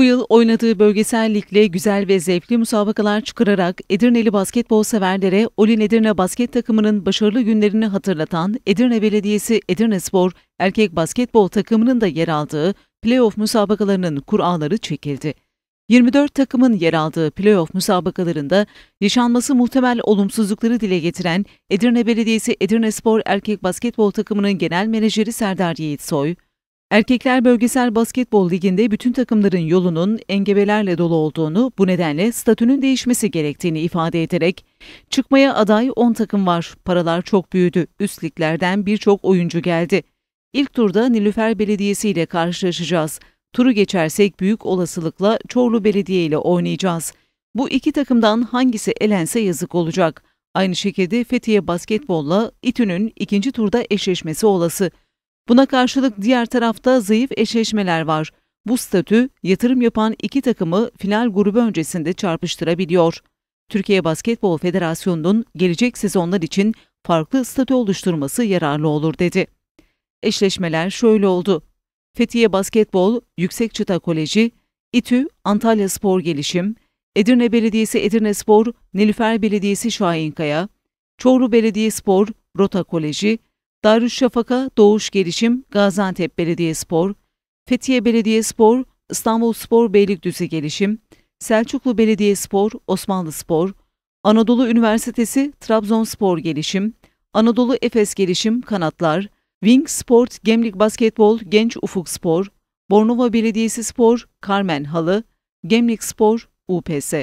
Bu yıl oynadığı bölgesellikle güzel ve zevkli müsabakalar çıkararak Edirneli basketbol severlere Olin Edirne basket takımının başarılı günlerini hatırlatan Edirne Belediyesi Edirne Spor erkek basketbol takımının da yer aldığı playoff müsabakalarının kuralları çekildi. 24 takımın yer aldığı playoff müsabakalarında yaşanması muhtemel olumsuzlukları dile getiren Edirne Belediyesi Edirne Spor erkek basketbol takımının genel menajeri Serdar Yiğitsoy, Erkekler Bölgesel Basketbol Ligi'nde bütün takımların yolunun engebelerle dolu olduğunu, bu nedenle statünün değişmesi gerektiğini ifade ederek, çıkmaya aday 10 takım var, paralar çok büyüdü, üst liglerden birçok oyuncu geldi. İlk turda Nilüfer Belediyesi ile karşılaşacağız. Turu geçersek büyük olasılıkla Çorlu Belediye ile oynayacağız. Bu iki takımdan hangisi elense yazık olacak. Aynı şekilde Fethiye Basketbol'la İTÜ'nün ikinci turda eşleşmesi olası. Buna karşılık diğer tarafta zayıf eşleşmeler var. Bu statü yatırım yapan iki takımı final grubu öncesinde çarpıştırabiliyor. Türkiye Basketbol Federasyonu'nun gelecek sezonlar için farklı statü oluşturması yararlı olur dedi. Eşleşmeler şöyle oldu. Fethiye Basketbol, Yüksekçıta Koleji, İTÜ, Antalya Spor Gelişim, Edirne Belediyesi Edirne Spor, Nilüfer Belediyesi Şahinkaya, Çorlu Belediye Spor, Rota Koleji, Darüşşafaka Doğuş Gelişim, Gaziantep Belediyespor, Fethiye Belediyespor, İstanbul Spor Beylikdüzü Gelişim, Selçuklu Belediyespor, Osmanlı Spor, Anadolu Üniversitesi Trabzonspor Gelişim, Anadolu Efes Gelişim Kanatlar, Wing Sport Gemlik Basketbol Genç Ufuk Spor, Bornova Belediyesi Spor, Carmen Halı, Gemlik Spor, UPS.